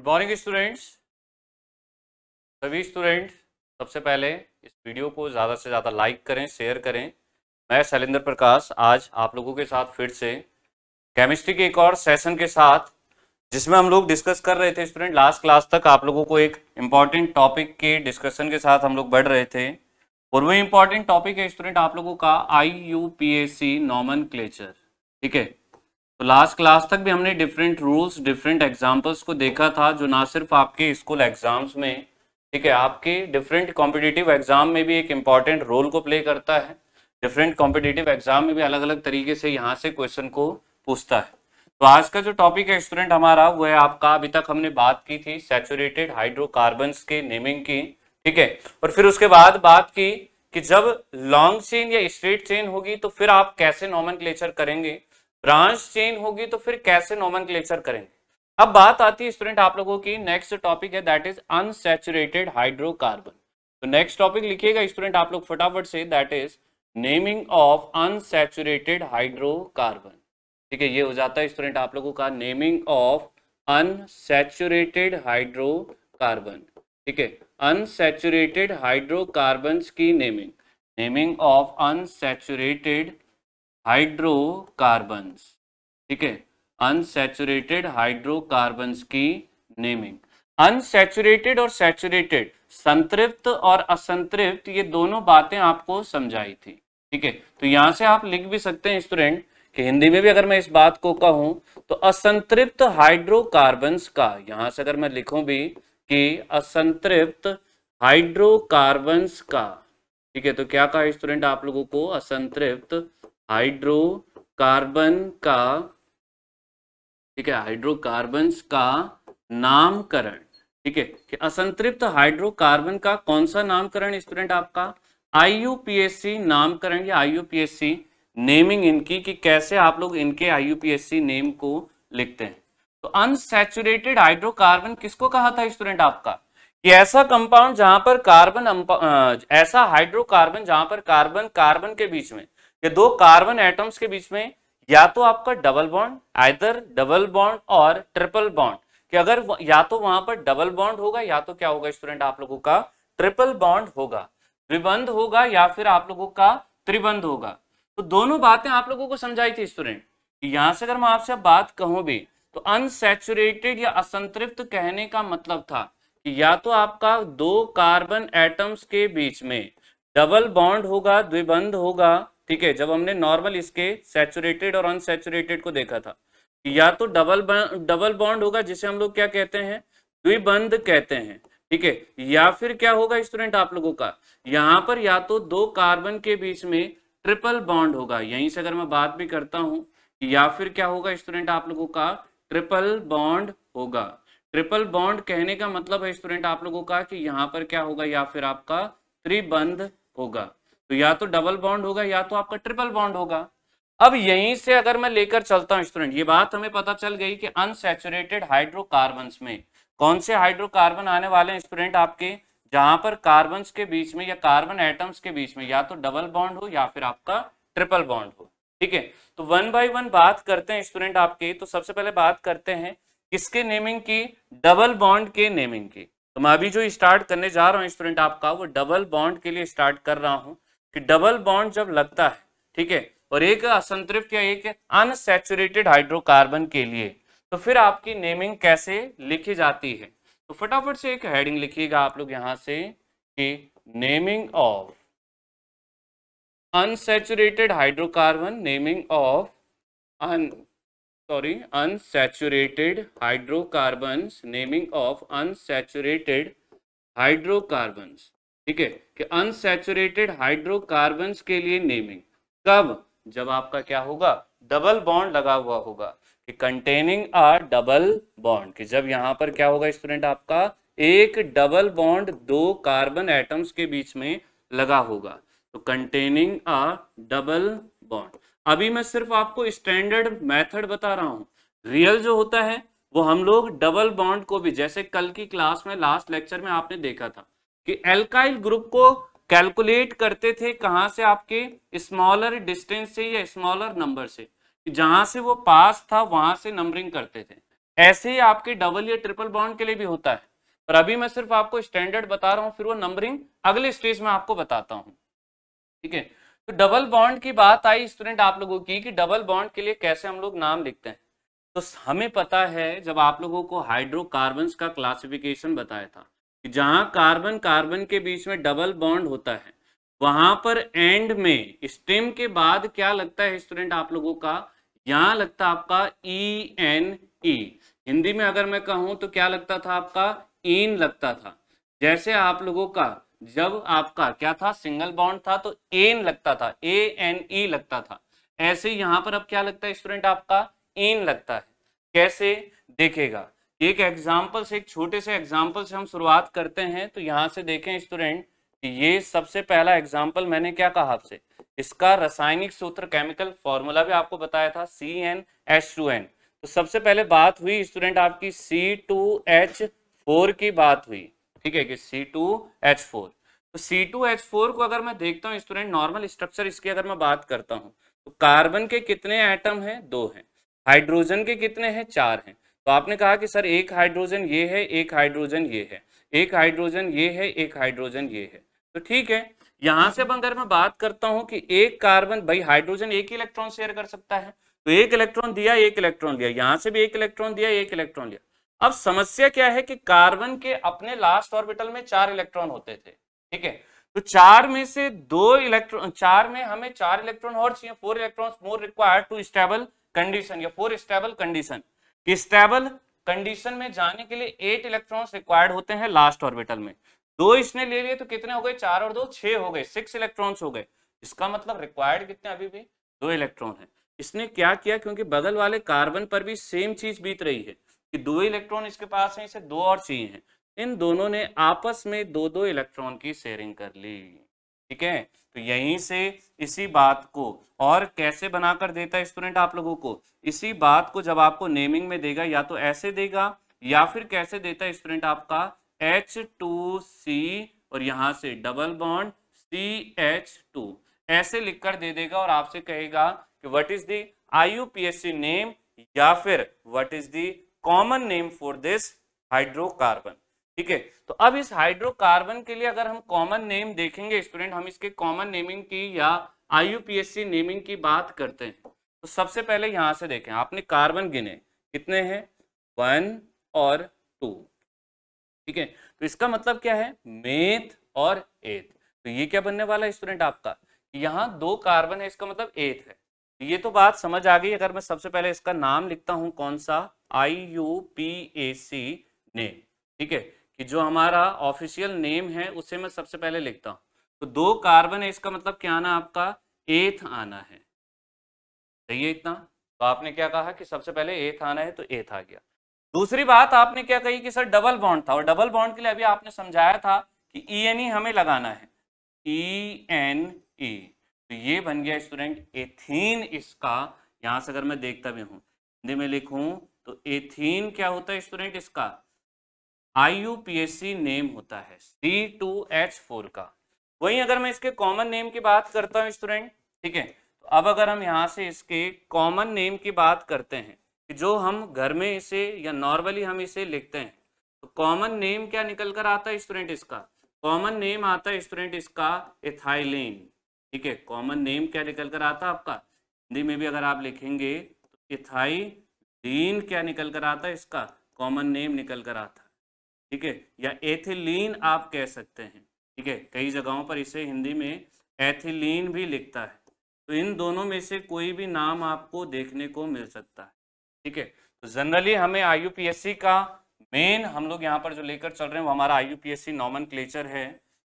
good morning students सभी student सबसे पहले इस वीडियो को ज़्यादा से ज़्यादा लाइक करें शेयर करें मैं शैलेंद्र प्रकाश आज आप लोगों के साथ फिर से केमिस्ट्री के एक और सेशन के साथ जिसमें हम लोग डिस्कस कर रहे थे स्टूडेंट लास्ट क्लास तक आप लोगों को एक इम्पॉर्टेंट टॉपिक के डिस्कशन के साथ हम लोग बढ़ रहे थे और वो इम्पॉर्टेंट टॉपिक है स्टूडेंट आप लोगों का I U P S C nomenclature ठीक है तो लास्ट क्लास तक भी हमने डिफरेंट रूल्स डिफरेंट एग्जाम्पल्स को देखा था जो ना सिर्फ आपके स्कूल एग्जाम्स में ठीक है आपके डिफरेंट कॉम्पिटिटिव एग्जाम में भी एक इम्पॉर्टेंट रोल को प्ले करता है डिफरेंट कॉम्पिटिटिव एग्जाम में भी अलग अलग तरीके से यहाँ से क्वेश्चन को पूछता है तो आज का जो टॉपिक है स्टूडेंट हमारा वो है आपका अभी तक हमने बात की थी सेचुरेटेड हाइड्रोकार्बन के नेमिंग की ठीक है और फिर उसके बाद बात की कि जब लॉन्ग चेन या स्ट्रेट चेन होगी तो फिर आप कैसे नॉमन करेंगे ब्रांच चेंज होगी तो फिर कैसे नॉमन करेंगे अब बात आती है स्टूडेंट आप लोगों की नेक्स्ट टॉपिक है दैट इज अनसेचुरेटेड हाइड्रोकार्बन तो नेक्स्ट टॉपिक लिखिएगा स्टूडेंट आप लोग फटाफट से that is naming of unsaturated hydrocarbon ठीक है ये हो जाता है स्टूडेंट आप लोगों का नेमिंग ऑफ अनसेचुरेटेड हाइड्रोकार्बन ठीक है अनसेचुरेटेड हाइड्रोकार्बन की naming naming of unsaturated hydrocarbons ठीक है अनसेचुरेटेड हाइड्रोकार्बन्स की नेमिंग अनसेचुरेटेड और सैचुरेटेड संतृप्त और असंतृप्त ये दोनों बातें आपको समझाई थी ठीक है तो यहां से आप लिख भी सकते हैं स्टूडेंट कि हिंदी में भी अगर मैं इस बात को कहूं तो असंतृप्त हाइड्रोकार्बन्स का यहां से अगर मैं लिखूं भी कि असंतृप्त हाइड्रोकार्बन्स का ठीक है तो क्या कहा स्टूडेंट आप लोगों को असंतृप्त हाइड्रोकार्बन का ठीक है हाइड्रोकार्बन का नामकरण ठीक है कि असंतृप्त हाइड्रोकार्बन का कौन सा नामकरण स्टूडेंट आपका आईयूपीएससी नामकरण या आईयूपीएससी नेमिंग इनकी कि कैसे आप लोग इनके आईयूपीएससी नेम को लिखते हैं तो अनसेचुरेटेड हाइड्रोकार्बन किसको कहा था स्टूडेंट आपका कि ऐसा कंपाउंड जहां पर कार्बन ऐसा हाइड्रोकार्बन जहां पर कार्बन कार्बन के बीच में ये दो कार्बन एटम्स के बीच में या तो आपका double bond either double bond और ट्रिपल बॉन्ड कि अगर या तो वहां पर डबल बॉन्ड होगा या तो क्या होगा स्टूडेंट आप लोगों का ट्रिपल बॉन्ड होगा द्विबंध होगा या फिर आप लोगों का त्रिबंध होगा तो दोनों बातें आप लोगों को समझाई थी स्टूडेंट यहां से अगर मैं आपसे बात कहूं भी तो अनसेचुरेटेड या असंतृप्त कहने का मतलब था कि या तो आपका दो कार्बन एटम्स के बीच में डबल बॉन्ड होगा द्विबंध होगा ठीक है जब हमने नॉर्मल इसके सेचुरेटेड और अनसेचुरेटेड को देखा था या तो डबल डबल बॉन्ड होगा जिसे हम लोग क्या कहते हैं द्विबंध कहते हैं ठीक है या फिर क्या होगा स्टूडेंट आप लोगों का यहां पर या तो दो कार्बन के बीच में ट्रिपल बॉन्ड होगा यहीं से अगर मैं बात भी करता हूं या फिर क्या होगा स्टूडेंट आप लोगों का ट्रिपल बॉन्ड होगा ट्रिपल बॉन्ड कहने का मतलब है स्टूडेंट आप लोगों का कि यहां पर क्या होगा या फिर आपका त्रिबंध होगा तो या तो डबल बॉन्ड होगा या तो आपका ट्रिपल बॉन्ड होगा अब यहीं से अगर मैं लेकर चलता हूं स्टूडेंट ये बात हमें पता चल गई कि अनसेचुरेटेड हाइड्रोकार्बन में कौन से हाइड्रोकार्बन आने वाले हैं स्टूडेंट आपके जहां पर कार्बन के बीच में या कार्बन एटम्स के बीच में या तो डबल बॉन्ड हो या फिर आपका ट्रिपल बॉन्ड हो ठीक है तो वन बाय वन बात करते हैं स्टूडेंट आपके तो सबसे पहले बात करते हैं किसके नेमिंग की डबल बॉन्ड के नेमिंग की तो मैं अभी जो स्टार्ट करने जा रहा हूँ स्टूडेंट आपका वो डबल बॉन्ड के लिए स्टार्ट कर रहा हूँ कि डबल बॉन्ड जब लगता है ठीक है और एक असंतृप्त या एक अनसेचुरेटेड हाइड्रोकार्बन के लिए तो फिर आपकी नेमिंग कैसे लिखी जाती है तो फटाफट से एक हेडिंग लिखिएगा आप लोग यहां से कि naming of unsaturated hydrocarbon naming of un sorry unsaturated hydrocarbon naming of unsaturated hydrocarbon ठीक है कि अनसेचुरेटेड हाइड्रोकार्बन के लिए नेमिंग कब जब आपका क्या होगा डबल बॉन्ड लगा हुआ होगा कि कंटेनिंग आर डबल बॉन्ड कि जब यहां पर क्या होगा स्टूडेंट आपका एक डबल बॉन्ड दो कार्बन एटम्स के बीच में लगा होगा तो कंटेनिंग आ डबल बॉन्ड अभी मैं सिर्फ आपको स्टैंडर्ड मेथड बता रहा हूं रियल जो होता है वो हम लोग डबल बॉन्ड को भी जैसे कल की क्लास में लास्ट लेक्चर में आपने देखा था कि एल्काइल ग्रुप को कैलकुलेट करते थे कहाँ से आपके स्मॉलर डिस्टेंस से या स्मॉलर नंबर से जहां से वो पास था वहां से नंबरिंग करते थे ऐसे ही आपके डबल या ट्रिपल बॉन्ड के लिए भी होता है पर अभी मैं सिर्फ आपको स्टैंडर्ड बता रहा हूँ फिर वो नंबरिंग अगले स्टेज में आपको बताता हूँ ठीक है तो डबल बॉन्ड की बात आई स्टूडेंट आप लोगों की कि डबल बॉन्ड के लिए कैसे हम लोग नाम लिखते हैं तो हमें पता है जब आप लोगों को हाइड्रोकार्बन का क्लासिफिकेशन बताया था जहां कार्बन कार्बन के बीच में डबल बॉन्ड होता है वहां पर एंड में स्टेम के बाद क्या लगता है स्टूडेंट आप लोगों का यहां लगता आपका ई एन ई हिंदी में अगर मैं कहूं तो क्या लगता था आपका इन लगता था जैसे आप लोगों का जब आपका क्या था सिंगल बॉन्ड था तो एन लगता था ए एन ई लगता था ऐसे यहां पर अब क्या लगता है स्टूडेंट आपका इन लगता है कैसे देखेगा एक एग्जाम्पल से एक छोटे से एग्जाम्पल से हम शुरुआत करते हैं तो यहाँ से देखें स्टूडेंट ये सबसे पहला एग्जाम्पल मैंने क्या कहा आपसे इसका रासायनिक सूत्र केमिकल फॉर्मूला भी आपको बताया था C N H two N तो सबसे पहले बात हुई स्टूडेंट आपकी सी टू एच फोर की बात हुई ठीक है कि सी टू एच फोर तो सी टू एच फोर को अगर मैं देखता हूँ स्टूडेंट नॉर्मल स्ट्रक्चर इसकी अगर मैं बात करता हूँ तो कार्बन के कितने एटम हैं दो हैं हाइड्रोजन के कितने हैं चार हैं तो आपने कहा कि सर एक हाइड्रोजन ये है एक हाइड्रोजन ये है एक हाइड्रोजन ये है एक हाइड्रोजन ये है तो ठीक है यहां से अगर मैं बात करता हूं कि एक कार्बन भाई हाइड्रोजन एक इलेक्ट्रॉन शेयर कर सकता है तो एक इलेक्ट्रॉन दिया एक इलेक्ट्रॉन दिया यहां से भी एक इलेक्ट्रॉन दिया एक इलेक्ट्रॉन दिया अब समस्या क्या है कि कार्बन के अपने लास्ट ऑर्बिटल में चार इलेक्ट्रॉन होते थे ठीक है तो चार में से दो इलेक्ट्रॉन चार में हमें चार इलेक्ट्रॉन और चाहिए four electron more required to stable condition या फोर स्टेबल कंडीशन कि स्टेबल कंडीशन में जाने के लिए एट इलेक्ट्रॉन्स रिक्वायर्ड होते हैं लास्ट ऑर्बिटल में दो इसने ले लिए तो कितने हो गए चार और दो छह हो गए सिक्स इलेक्ट्रॉन्स हो गए इसका मतलब रिक्वायर्ड कितने अभी भी दो इलेक्ट्रॉन है इसने क्या किया क्योंकि बगल वाले कार्बन पर भी सेम चीज बीत रही है कि दो इलेक्ट्रॉन इसके पास है इसे दो और चाहिए हैं इन दोनों ने आपस में दो दो इलेक्ट्रॉन की शेयरिंग कर ली ठीक है तो यहीं से इसी बात को और कैसे बनाकर देता है स्टूडेंट आप लोगों को इसी बात को जब आपको नेमिंग में देगा या तो ऐसे देगा या फिर कैसे देता है स्टूडेंट आपका एच टू सी और यहां से double bond C H two ऐसे लिखकर दे देगा और आपसे कहेगा कि what is the I U P S C name या फिर what is the common name for this hydrocarbon ठीक है तो अब इस हाइड्रोकार्बन के लिए अगर हम कॉमन नेम देखेंगे स्टूडेंट हम इसके कॉमन नेमिंग की या आई नेमिंग की बात करते हैं तो सबसे पहले यहां से देखें आपने कार्बन गिने कितने हैं वन और टू ठीक है तो इसका मतलब क्या है मेथ और एथ तो ये क्या बनने वाला है स्टूडेंट आपका यहाँ दो कार्बन है इसका मतलब एथ है तो ये तो बात समझ आ गई अगर मैं सबसे पहले इसका नाम लिखता हूं कौन सा I U P A C name ठीक है कि जो हमारा ऑफिशियल नेम है उसे मैं सबसे पहले लिखता हूँ तो दो कार्बन है इसका मतलब क्या आना आपका एथ आना है सही है इतना तो आपने क्या कहा कि सबसे पहले एथ आना है तो एथ आ गया दूसरी बात आपने क्या कही कि सर डबल बॉन्ड था और डबल बॉन्ड के लिए अभी आपने समझाया था कि ई एन ई हमें लगाना है ई एन ई तो ये बन गया स्टूडेंट एथीन इसका यहां से अगर मैं देखता भी हूं हिंदी में लिखूं तो एथीन क्या होता है स्टूडेंट इसका आई नेम होता है सी टू एच फोर का वहीं अगर मैं इसके कॉमन नेम की बात करता हूँ स्टूडेंट ठीक है तो अब अगर हम यहाँ से इसके कॉमन नेम की बात करते हैं कि जो हम घर में इसे या नॉर्मली हम इसे लिखते हैं तो कॉमन नेम क्या निकल कर आता है स्टूडेंट इसका कॉमन नेम आता है स्टूडेंट इसका इथाइलिन ठीक है कॉमन नेम क्या निकल कर आता है आपका हिंदी में भी अगर आप लिखेंगे तो इथाइलिन क्या निकल कर आता है इसका कॉमन नेम निकल कर आता है ठीक है या एथिलीन आप कह सकते हैं ठीक है कई जगहों पर इसे हिंदी में एथिलीन भी लिखता है तो इन दोनों में से कोई भी नाम आपको देखने को मिल सकता है ठीक है तो जनरली हमें आईयूपीएससी का मेन हम लोग यहाँ पर जो लेकर चल रहे हैं वो हमारा आई आईयूपीएससी नॉमन है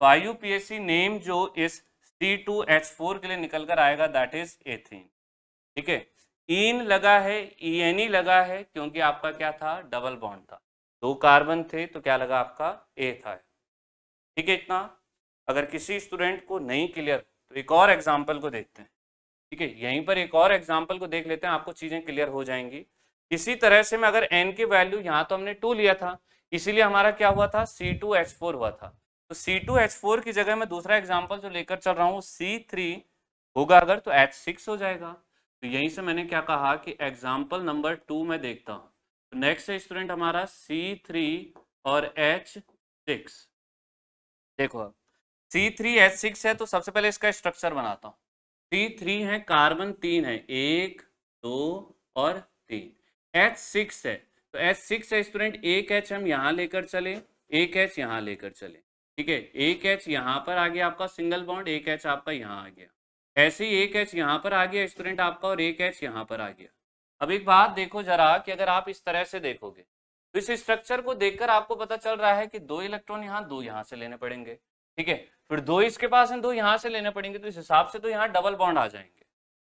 तो आईयूपीएससी नेम जो इस सी टू एच फोर के लिए निकल कर आएगा दैट इज एथिन ठीक है इन e लगा है ई एन ई लगा है क्योंकि आपका क्या था डबल बॉन्ड था दो कार्बन थे तो क्या लगा आपका ए था ठीक है इतना अगर किसी स्टूडेंट को नहीं क्लियर तो एक और एग्जाम्पल को देखते हैं ठीक है यहीं पर एक और एग्जाम्पल को देख लेते हैं आपको चीज़ें क्लियर हो जाएंगी इसी तरह से मैं अगर एन की वैल्यू यहाँ तो हमने टू लिया था इसीलिए हमारा क्या हुआ था सी टू एच फोर हुआ था तो सी टू एच फोर की जगह मैं दूसरा एग्जाम्पल जो लेकर चल रहा हूँ सी थ्री होगा अगर तो एच सिक्स हो जाएगा तो यहीं से मैंने क्या कहा कि एग्जाम्पल नंबर टू में देखता हूँ नेक्स्ट है स्टूडेंट हमारा C3 और H6 देखो C3 H6 है तो सबसे पहले इसका स्ट्रक्चर बनाता हूँ C3 है कार्बन तीन है एक दो और तीन H6 है तो H6 है स्टूडेंट एक H हम यहाँ लेकर चले एक H यहाँ लेकर चले ठीक है एक एच यहाँ पर आ गया आपका सिंगल बॉन्ड एक एच आपका यहाँ आ गया ऐसे ही एक एच यहाँ पर आ गया स्टूडेंट आपका और एक एच यहाँ पर आ गया अब एक बात देखो जरा कि अगर आप इस तरह से देखोगे तो इस स्ट्रक्चर को देखकर आपको पता चल रहा है कि दो इलेक्ट्रॉन यहाँ दो यहाँ से लेने पड़ेंगे ठीक है फिर दो इसके पास हैं दो यहाँ से लेने पड़ेंगे तो इस हिसाब से तो यहाँ डबल बॉन्ड आ जाएंगे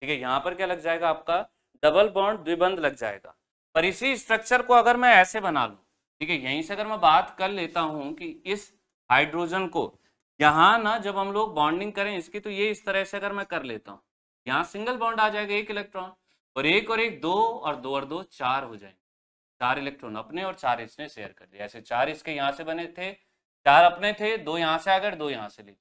ठीक है यहाँ पर क्या लग जाएगा आपका डबल बॉन्ड द्विबंध लग जाएगा पर इसी स्ट्रक्चर को अगर मैं ऐसे बना लू ठीक है यहीं से अगर मैं बात कर लेता हूं कि इस हाइड्रोजन को यहाँ ना जब हम लोग बॉन्डिंग करें इसकी तो ये इस तरह से अगर मैं कर लेता हूँ यहाँ सिंगल बॉन्ड आ जाएगा एक इलेक्ट्रॉन और एक और एक दो और दो और दो चार हो जाएंगे चार इलेक्ट्रॉन अपने और चार इसने शेयर कर दिया ऐसे चार इसके यहाँ से बने थे चार अपने थे दो यहाँ से आगे दो यहाँ से लिख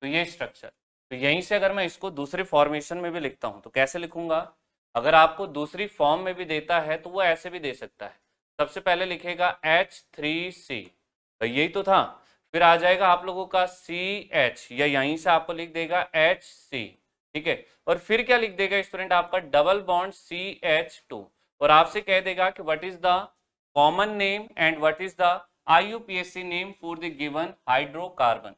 तो ये स्ट्रक्चर तो यहीं से अगर मैं इसको दूसरे फॉर्मेशन में भी लिखता हूँ तो कैसे लिखूंगा अगर आपको दूसरी फॉर्म में भी देता है तो वो ऐसे भी दे सकता है सबसे पहले लिखेगा एच थ्री सी तो यही तो था फिर आ जाएगा आप लोगों का सी एच या यहीं से आपको लिख देगा एच सी ठीक है और फिर क्या लिख देगा स्टूडेंट आपका double bond C H two और आपसे कह देगा कि what is the common name and what is the I U P S C name for the given hydrocarbon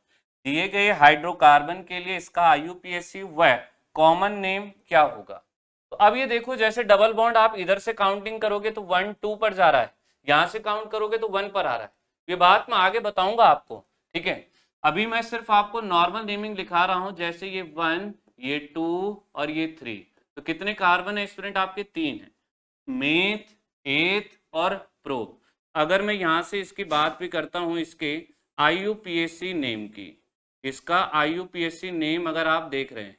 दिए गए हाइड्रोकार्बन के लिए इसका आईयूपीएससी व कॉमन नेम क्या होगा तो अब ये देखो जैसे डबल बॉन्ड आप इधर से काउंटिंग करोगे तो वन टू पर जा रहा है यहां से काउंट करोगे तो वन पर आ रहा है ये बात मैं आगे बताऊंगा आपको ठीक है अभी मैं सिर्फ आपको नॉर्मल नेमिंग लिखा रहा हूं जैसे ये वन ये टू और ये थ्री तो कितने कार्बन है स्टूडेंट आपके तीन है मेथ एथ और प्रोप अगर मैं यहाँ से इसकी बात भी करता हूँ इसके आई नेम की इसका आई नेम अगर आप देख रहे हैं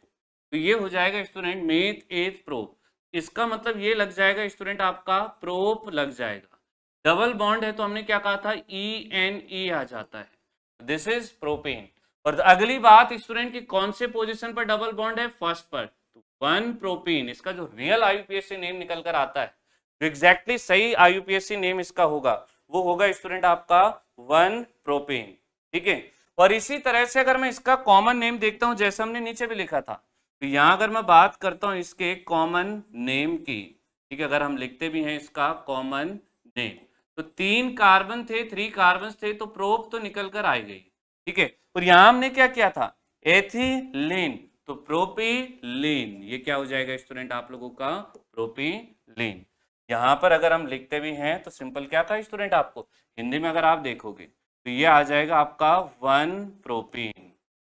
तो ये हो जाएगा स्टूडेंट मेथ एथ प्रोप इसका मतलब ये लग जाएगा स्टूडेंट आपका प्रोप लग जाएगा डबल बॉन्ड है तो हमने क्या कहा था ई एन ई आ जाता है दिस इज प्रोपेन और तो अगली बात स्टूडेंट की कौन से पोजीशन पर डबल बॉन्ड है फर्स्ट पर तो वन प्रोपीन इसका जो रियल आईयूपीएससी नेम निकल कर आता है जो एग्जैक्टली सही आईयूपीएससी नेम इसका होगा वो होगा स्टूडेंट आपका वन प्रोपीन ठीक है और इसी तरह से अगर मैं इसका कॉमन नेम देखता हूं जैसे हमने नीचे भी लिखा था तो यहां अगर मैं बात करता हूं इसके कॉमन नेम की ठीक है अगर हम लिखते भी हैं इसका कॉमन नेम तो तीन कार्बन थे थ्री कार्बन थे तो प्रोप तो निकल कर आई गई ठीक है और यहां हमने क्या किया था एथिलीन तो प्रोपीलीन ये क्या हो जाएगा स्टूडेंट आप लोगों का प्रोपीलीन यहां पर अगर हम लिखते भी हैं तो सिंपल क्या था स्टूडेंट आपको हिंदी में अगर आप देखोगे तो ये आ जाएगा आपका वन प्रोपीन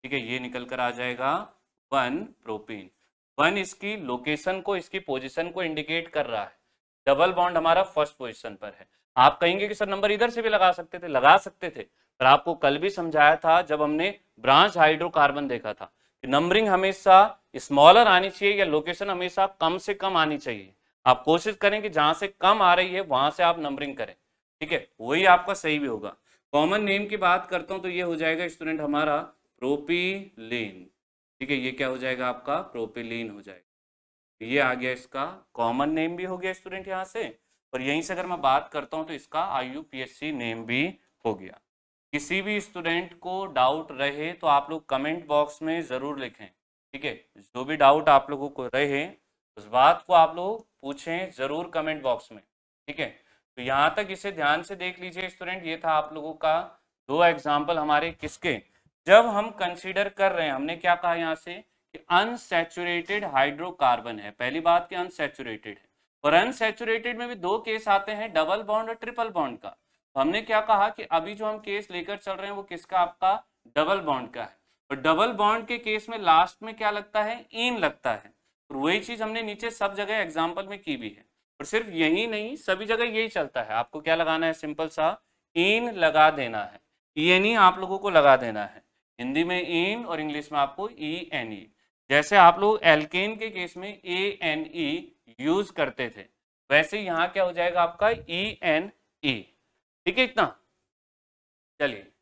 ठीक है ये निकल कर आ जाएगा वन प्रोपीन वन इसकी लोकेशन को इसकी पोजिशन को इंडिकेट कर रहा है डबल बॉन्ड हमारा फर्स्ट पोजिशन पर है आप कहेंगे कि सर नंबर इधर से भी लगा सकते थे लगा सकते थे पर आपको कल भी समझाया था जब हमने ब्रांच हाइड्रोकार्बन देखा था कि नंबरिंग हमेशा स्मॉलर आनी चाहिए या लोकेशन हमेशा कम से कम आनी चाहिए आप कोशिश करें कि जहां से कम आ रही है वहां से आप नंबरिंग करें ठीक है वही आपका सही भी होगा कॉमन नेम की बात करता हूं तो ये हो जाएगा स्टूडेंट हमारा प्रोपीलीन ठीक है ये क्या हो जाएगा आपका प्रोपीलीन हो जाएगा ये आ गया इसका कॉमन नेम भी हो गया स्टूडेंट यहाँ से और यहीं से अगर मैं बात करता हूँ तो इसका आई नेम भी हो गया किसी भी स्टूडेंट को डाउट रहे तो आप लोग कमेंट बॉक्स में ज़रूर लिखें ठीक है जो भी डाउट आप लोगों को रहे उस बात को आप लोग पूछें ज़रूर कमेंट बॉक्स में ठीक है तो यहाँ तक इसे ध्यान से देख लीजिए स्टूडेंट ये था आप लोगों का दो एग्जाम्पल हमारे किसके जब हम कंसिडर कर रहे हैं हमने क्या कहा यहाँ से कि अनसेचुरेटेड हाइड्रोकार्बन है पहली बात कि अनसेचुरेटेड है और अनसेचुरेटेड में भी दो केस आते हैं डबल बॉन्ड और ट्रिपल बॉन्ड का तो हमने क्या कहा कि अभी जो हम केस लेकर चल रहे हैं वो किसका आपका डबल बॉन्ड का है और डबल बॉन्ड के केस में लास्ट में क्या लगता है इन लगता है और वही चीज हमने नीचे सब जगह एग्जाम्पल में की भी है और सिर्फ यही नहीं सभी जगह यही चलता है आपको क्या लगाना है सिंपल सा इन लगा देना है ई एन ई आप लोगों को लगा देना है हिंदी में इन और इंग्लिश में आपको ई एन ई जैसे आप लोग एल्केन के केस में ए एन ई यूज करते थे वैसे यहाँ क्या हो जाएगा आपका ई एन ई ठीक है इतना चलिए